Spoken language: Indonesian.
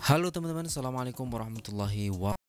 Halo teman-teman, Assalamualaikum warahmatullahi wabarakatuh